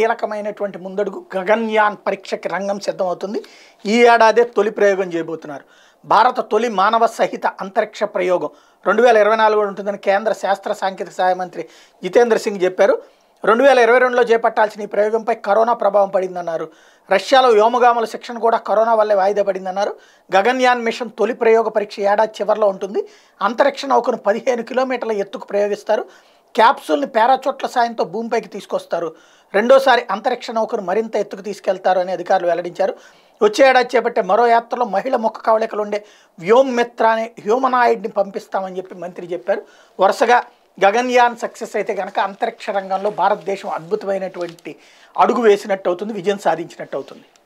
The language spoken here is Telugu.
కీలకమైనటువంటి ముందడుగు గగన్యాన్ పరీక్షకి రంగం సిద్ధమవుతుంది ఈ ఏడాదే తొలి ప్రయోగం చేయబోతున్నారు భారత తొలి మానవ సహిత అంతరిక్ష ప్రయోగం రెండు వేల ఇరవై నాలుగు ఉంటుందని కేంద్ర శాస్త్ర సాంకేతిక సహాయ మంత్రి జితేంద్ర సింగ్ చెప్పారు రెండు వేల ఇరవై రెండులో చేపట్టాల్సిన ఈ ప్రయోగంపై కరోనా ప్రభావం పడిందన్నారు రష్యాలో వ్యోమగాముల శిక్షణ కూడా కరోనా వల్లే వాయిదా పడిందన్నారు గగన్యాన్ మిషన్ తొలి ప్రయోగ పరీక్ష ఏడాది చివరిలో ఉంటుంది అంతరిక్ష నౌకను పదిహేను కిలోమీటర్ల ఎత్తుకు ప్రయోగిస్తారు క్యాప్సూల్ని పారాచోట్ల సాయంతో భూమిపైకి తీసుకొస్తారు రెండోసారి అంతరిక్ష నౌకను మరింత ఎత్తుకు తీసుకెళ్తారు అని అధికారులు వెల్లడించారు వచ్చే ఏడాది చేపట్టే మరో యాత్రలో మహిళ ముఖ కవళికలు ఉండే వ్యోమ్మిత్ర అనే హ్యూమనాయిడ్ని పంపిస్తామని చెప్పి మంత్రి చెప్పారు వరుసగా గగన్యాన్ సక్సెస్ అయితే కనుక అంతరిక్ష రంగంలో భారతదేశం అద్భుతమైనటువంటి అడుగు వేసినట్టు అవుతుంది విజయం సాధించినట్టు అవుతుంది